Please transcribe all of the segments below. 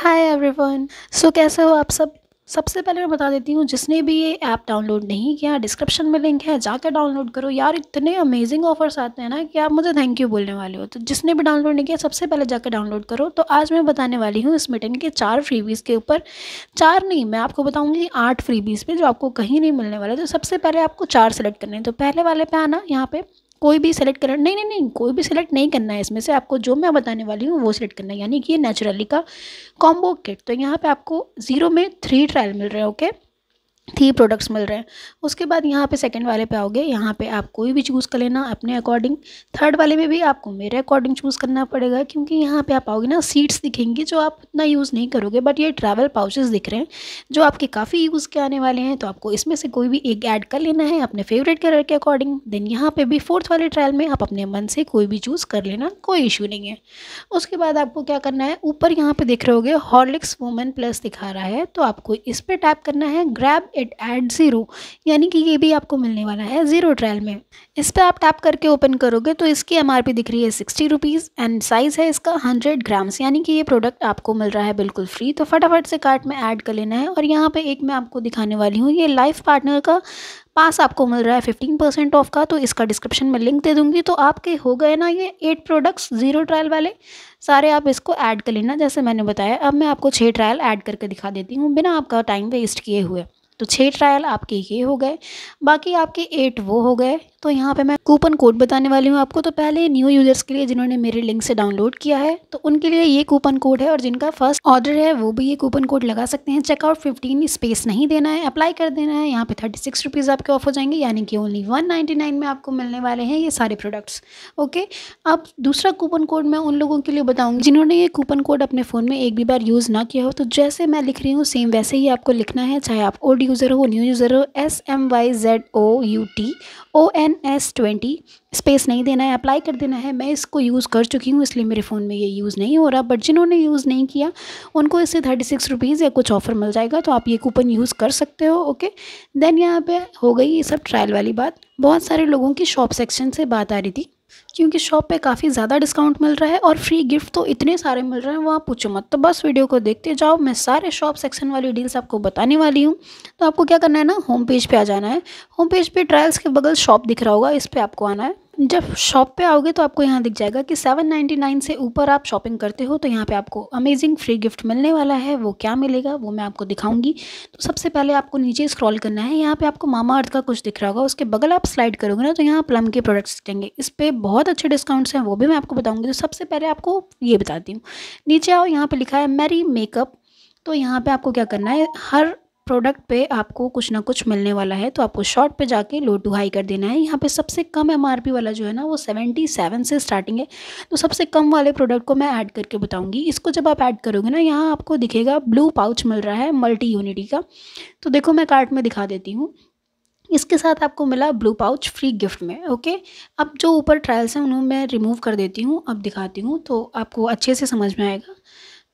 Hi everyone so कैसे हो आप सब सबसे पहले मैं बता देती हूँ जिसने भी ये ऐप डाउनलोड नहीं किया डिस्क्रिप्शन में लिंक है जाकर डाउनलोड करो यार इतने अमेजिंग ऑफर्स आते हैं ना कि आप मुझे थैंक यू बोलने वाले हो तो जिसने भी डाउनलोड नहीं किया सबसे पहले जाकर डाउनलोड करो तो आज मैं बताने वाली हूँ इस मिटन के चार फ्रीबीज़ के ऊपर चार नहीं मैं आपको बताऊँगी आठ फ्रीबीज़ पर जो आपको कहीं नहीं मिलने वाले तो सबसे पहले आपको चार सेलेक्ट करने हैं तो पहले वाले पे आना यहाँ पर कोई भी सेलेक्ट करना नहीं नहीं नहीं कोई भी सेलेक्ट नहीं करना है इसमें से आपको जो मैं बताने वाली हूँ वो सेलेक्ट करना है यानी कि ये नेचुरली का कॉम्बो किट तो यहाँ पे आपको ज़ीरो में थ्री ट्रायल मिल रहे हैं ओके okay? थ्री प्रोडक्ट्स मिल रहे हैं उसके बाद यहाँ पे सेकंड वाले पे आओगे यहाँ पे आप कोई भी चूज़ कर लेना अपने अकॉर्डिंग थर्ड वाले में भी आपको मेरे अकॉर्डिंग चूज़ करना पड़ेगा क्योंकि यहाँ पे आप आओगे ना सीट्स दिखेंगी जो आप उतना यूज़ नहीं करोगे बट ये ट्रैवल पाउचेस दिख रहे हैं जो आपके काफ़ी यूज़ के आने वाले हैं तो आपको इसमें से कोई भी एक ऐड कर लेना है अपने फेवरेट कलर के अकॉर्डिंग देन यहाँ पर भी फोर्थ वाले ट्रायल में आप अपने मन से कोई भी चूज़ कर लेना कोई इशू नहीं है उसके बाद आपको क्या करना है ऊपर यहाँ पर देख रहे गए हॉर्लिक्स वोमेन प्लस दिखा रहा है तो आपको इस पर टैप करना है ग्रैब इट एट ज़ीरो यानी कि ये भी आपको मिलने वाला है ज़ीरो ट्रायल में इस पर आप टैप करके ओपन करोगे तो इसकी एम दिख रही है सिक्सटी रुपीज़ एंड साइज़ है इसका हंड्रेड ग्राम्स यानी कि ये प्रोडक्ट आपको मिल रहा है बिल्कुल फ्री तो फटाफट से कार्ट में ऐड कर लेना है और यहाँ पर एक मैं आपको दिखाने वाली हूँ ये लाइफ पार्टनर का पास आपको मिल रहा है फिफ्टीन परसेंट ऑफ का तो इसका डिस्क्रिप्शन में लिंक दे दूंगी तो आपके हो गए ना ये एट प्रोडक्ट्स ज़ीरो ट्रायल वाले सारे आप इसको ऐड कर लेना जैसे मैंने बताया अब मैं आपको छः ट्रायल ऐड करके दिखा देती हूँ बिना आपका टाइम वेस्ट किए हुए तो छः ट्रायल आपके ये हो गए बाकी आपके एट वो हो गए तो यहाँ पे मैं कूपन कोड बताने वाली हूँ आपको तो पहले न्यू यूज़र्स के लिए जिन्होंने मेरे लिंक से डाउनलोड किया है तो उनके लिए ये कूपन कोड है और जिनका फर्स्ट ऑर्डर है वो भी ये कूपन कोड लगा सकते हैं चेकआउट फिफ्टीन स्पेस नहीं देना है अप्लाई कर देना है यहाँ पर थर्टी सिक्स रुपीज़ आपके ऑफ हो जाएंगे यानी कि ओनली वन नाइन्टी नाइन में आपको मिलने वाले हैं ये सारे प्रोडक्ट्स ओके अब दूसरा कूपन कोड मैं उन लोगों के लिए बताऊँगी जिन्होंने ये कूपन कोड अपने फ़ोन में एक भी बार यूज़ ना किया हो तो जैसे मैं लिख रही हूँ सेम वैसे ही आपको लिखना है चाहे आप ऑडियो यूज़र हो न्यू यूज़र हो S M Y Z O U T O N S twenty space नहीं देना है अप्लाई कर देना है मैं इसको यूज़ कर चुकी हूँ इसलिए मेरे फ़ोन में ये यूज़ नहीं हो रहा बट जिन्होंने यूज़ नहीं किया उनको इससे थर्टी सिक्स रुपीज़ या कुछ ऑफ़र मिल जाएगा तो आप ये कूपन यूज़ कर सकते हो ओके देन यहाँ पे हो गई ये सब ट्रायल वाली बात बहुत सारे लोगों की शॉप सेक्शन से बात आ रही थी क्योंकि शॉप पे काफ़ी ज़्यादा डिस्काउंट मिल रहा है और फ्री गिफ्ट तो इतने सारे मिल रहे हैं वहाँ पूछो मत तो बस वीडियो को देखते जाओ मैं सारे शॉप सेक्शन वाली डील्स आपको बताने वाली हूँ तो आपको क्या करना है ना होम पेज पे आ जाना है होम पेज पे ट्रायल्स के बगल शॉप दिख रहा होगा इस पर आपको आना है जब शॉप पे आओगे तो आपको यहाँ दिख जाएगा कि 799 से ऊपर आप शॉपिंग करते हो तो यहाँ पे आपको अमेजिंग फ्री गिफ्ट मिलने वाला है वो क्या मिलेगा वो मैं आपको दिखाऊंगी तो सबसे पहले आपको नीचे स्क्रॉल करना है यहाँ पे आपको मामा अर्थ का कुछ दिख रहा होगा उसके बगल आप स्लाइड करोगे ना तो यहाँ प्लम के प्रोडक्ट्स दिखेंगे इस पर बहुत अच्छे डिस्काउंट्स हैं वो भी मैं आपको बताऊँगी तो सबसे पहले आपको ये बताती हूँ नीचे आओ यहाँ पर लिखा है मैरी मेकअप तो यहाँ पे आपको क्या करना है हर प्रोडक्ट पे आपको कुछ ना कुछ मिलने वाला है तो आपको शॉर्ट पे जाके लो टू हाई कर देना है यहाँ पे सबसे कम एमआरपी वाला जो है ना वो सेवेंटी सेवन से स्टार्टिंग है तो सबसे कम वाले प्रोडक्ट को मैं ऐड करके बताऊँगी इसको जब आप ऐड करोगे ना यहाँ आपको दिखेगा ब्लू पाउच मिल रहा है मल्टी यूनिटी का तो देखो मैं कार्ट में दिखा देती हूँ इसके साथ आपको मिला ब्लू पाउच फ्री गिफ्ट में ओके अब जो ऊपर ट्रायल्स हैं उन्हें मैं रिमूव कर देती हूँ अब दिखाती हूँ तो आपको अच्छे से समझ में आएगा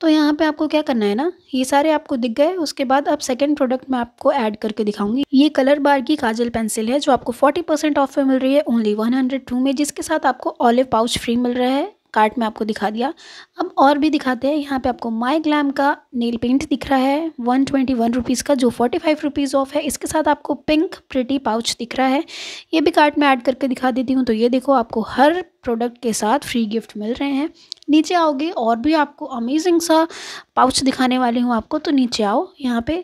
तो यहाँ पे आपको क्या करना है ना ये सारे आपको दिख गए उसके बाद अब सेकंड प्रोडक्ट मैं आपको ऐड करके दिखाऊंगी ये कलर बार की काजल पेंसिल है जो आपको 40% ऑफ पे मिल रही है ओनली 102 में जिसके साथ आपको ऑलिव पाउच फ्री मिल रहा है कार्ट में आपको दिखा दिया अब और भी दिखाते हैं यहाँ पे आपको माई ग्लैम का नेल पेंट दिख रहा है वन ट्वेंटी वन रुपीज़ का जो फोर्टी फाइव रुपीज़ ऑफ है इसके साथ आपको पिंक प्रिटी पाउच दिख रहा है ये भी कार्ट में ऐड करके दिखा देती हूँ तो ये देखो आपको हर प्रोडक्ट के साथ फ्री गिफ्ट मिल रहे हैं नीचे आओगे और भी आपको अमेजिंग सा पाउच दिखाने वाली हूँ आपको तो नीचे आओ यहाँ पे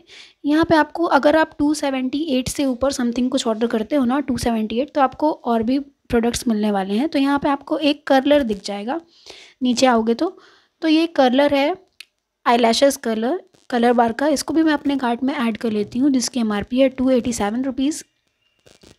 यहाँ पे आपको अगर आप 278 से ऊपर समथिंग कुछ ऑर्डर करते हो ना 278 तो आपको और भी प्रोडक्ट्स मिलने वाले हैं तो यहाँ पे आपको एक कर्लर दिख जाएगा नीचे आओगे तो तो ये कर्लर है eyelashes colour Colorbar का इसको भी मैं अपने कार्ट में ऐड कर लेती हूँ जिसकी एम आर पी है टू एटी सेवन रुपीज़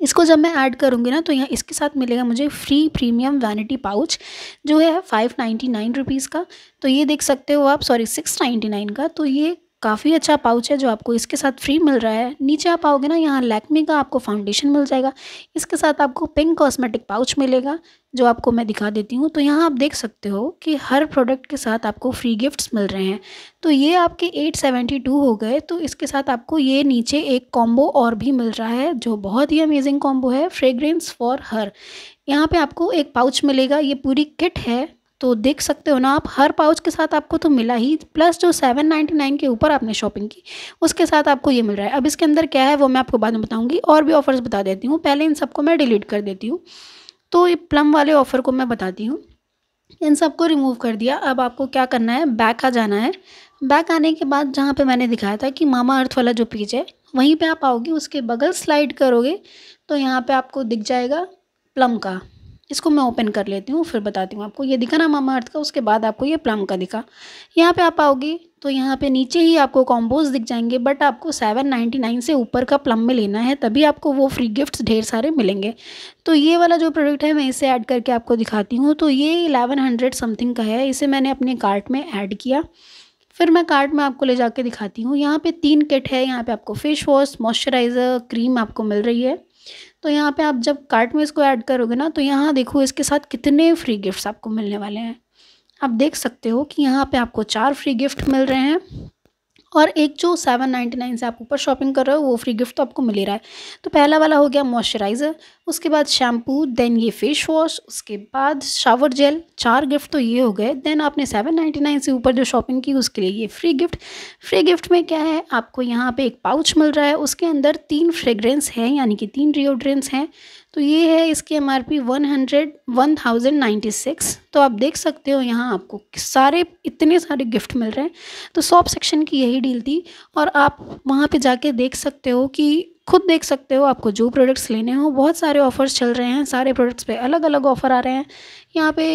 इसको जब मैं ऐड करूँगी ना तो यहाँ इसके साथ मिलेगा मुझे फ्री प्रीमियम वैनिटी पाउच जो है फाइव नाइन्टी नाइन रुपीज़ का तो ये देख सकते हो आप सॉरी सिक्स नाइन्टी नाइन का तो ये काफ़ी अच्छा पाउच है जो आपको इसके साथ फ्री मिल रहा है नीचे आप आओगे ना यहाँ लैकमे का आपको फाउंडेशन मिल जाएगा इसके साथ आपको पिंक कॉस्मेटिक पाउच मिलेगा जो आपको मैं दिखा देती हूँ तो यहाँ आप देख सकते हो कि हर प्रोडक्ट के साथ आपको फ्री गिफ्ट्स मिल रहे हैं तो ये आपके 872 हो गए तो इसके साथ आपको ये नीचे एक कॉम्बो और भी मिल रहा है जो बहुत ही अमेजिंग कॉम्बो है फ्रेग्रेंस फॉर हर यहाँ पे आपको एक पाउच मिलेगा ये पूरी किट है तो देख सकते हो ना आप हर पाउच के साथ आपको तो मिला ही प्लस जो सेवन नाइन्टी नाइन के ऊपर आपने शॉपिंग की उसके साथ आपको ये मिल रहा है अब इसके अंदर क्या है वो मैं आपको बाद में बताऊँगी और भी ऑफर्स बता देती हूँ पहले इन सबको मैं डिलीट कर देती हूँ तो ये प्लम वाले ऑफ़र को मैं बताती हूँ इन सबको रिमूव कर दिया अब आपको क्या करना है बैक आ जाना है बैक आने के बाद जहाँ पे मैंने दिखाया था कि मामा अर्थ वाला जो पेज है वहीं पे आप आओगे उसके बगल स्लाइड करोगे तो यहाँ पे आपको दिख जाएगा प्लम का इसको मैं ओपन कर लेती हूँ फिर बताती हूँ आपको ये दिखा ना मामा अर्थ का उसके बाद आपको ये प्लम का दिखा यहाँ पे आप आओगे तो यहाँ पे नीचे ही आपको कॉम्बोज दिख जाएंगे बट आपको सेवन नाइन्टी नाइन से ऊपर का प्लम में लेना है तभी आपको वो फ्री गिफ्ट्स ढेर सारे मिलेंगे तो ये वाला जो प्रोडक्ट है मैं इसे ऐड करके आपको दिखाती हूँ तो ये इलेवन हंड्रेड समथिंग का है इसे मैंने अपने कार्ट में ऐड किया फिर मैं कार्ट में आपको ले कर दिखाती हूँ यहाँ पर तीन किट है यहाँ पर आपको फेस वॉश मॉइस्चराइज़र क्रीम आपको मिल रही है तो यहाँ पे आप जब कार्ट में इसको ऐड करोगे ना तो यहाँ देखो इसके साथ कितने फ्री गिफ्ट्स आपको मिलने वाले हैं आप देख सकते हो कि यहाँ पे आपको चार फ्री गिफ्ट मिल रहे हैं और एक जो सेवन नाइन्टी नाइन से आप ऊपर शॉपिंग कर रहे हो वो फ्री गिफ्ट तो आपको मिल ही रहा है तो पहला वाला हो गया मॉइस्चराइज़र उसके बाद शैम्पू देन ये फेस वॉश उसके बाद शावर जेल चार गिफ्ट तो ये हो गए देन आपने सेवन नाइन्टी नाइन से ऊपर जो शॉपिंग की उसके लिए ये फ्री गिफ्ट फ्री गिफ्ट में क्या है आपको यहाँ पे एक पाउच मिल रहा है उसके अंदर तीन फ्रेगरेंस हैं यानी कि तीन डिओड्रेंट्स हैं तो ये है इसके M R P one hundred one thousand ninety six तो आप देख सकते हो यहाँ आपको सारे इतने सारे गिफ्ट मिल रहे हैं तो सॉप सेक्शन की यही डील थी और आप वहाँ पे जाके देख सकते हो कि खुद देख सकते हो आपको जो प्रोडक्ट्स लेने हो बहुत सारे ऑफ़र्स चल रहे हैं सारे प्रोडक्ट्स पे अलग अलग ऑफ़र आ रहे हैं यहाँ पे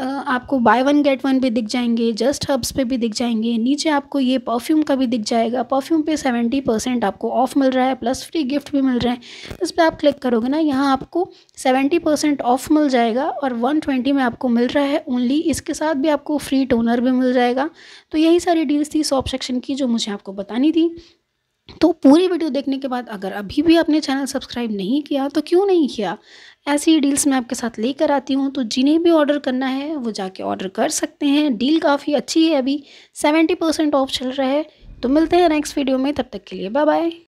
आपको बाय वन गेट वन भी दिख जाएंगे जस्ट हब्स पे भी दिख जाएंगे नीचे आपको ये परफ्यूम का भी दिख जाएगा परफ्यूम पे सेवेंटी परसेंट आपको ऑफ़ मिल रहा है प्लस फ्री गिफ्ट भी मिल रहे हैं इस पर आप क्लिक करोगे ना यहाँ आपको सेवेंटी परसेंट ऑफ़ मिल जाएगा और वन ट्वेंटी में आपको मिल रहा है ओनली इसके साथ भी आपको फ्री टोनर भी मिल जाएगा तो यही सारी डील्स थी शॉप सेक्शन की जो मुझे आपको बतानी थी तो पूरी वीडियो देखने के बाद अगर अभी भी आपने चैनल सब्सक्राइब नहीं किया तो क्यों नहीं किया ऐसी डील्स मैं आपके साथ लेकर आती हूँ तो जिन्हें भी ऑर्डर करना है वो जाके ऑर्डर कर सकते हैं डील काफ़ी अच्छी है अभी सेवेंटी परसेंट ऑफ चल रहा है तो मिलते हैं नेक्स्ट वीडियो में तब तक के लिए बाय बाय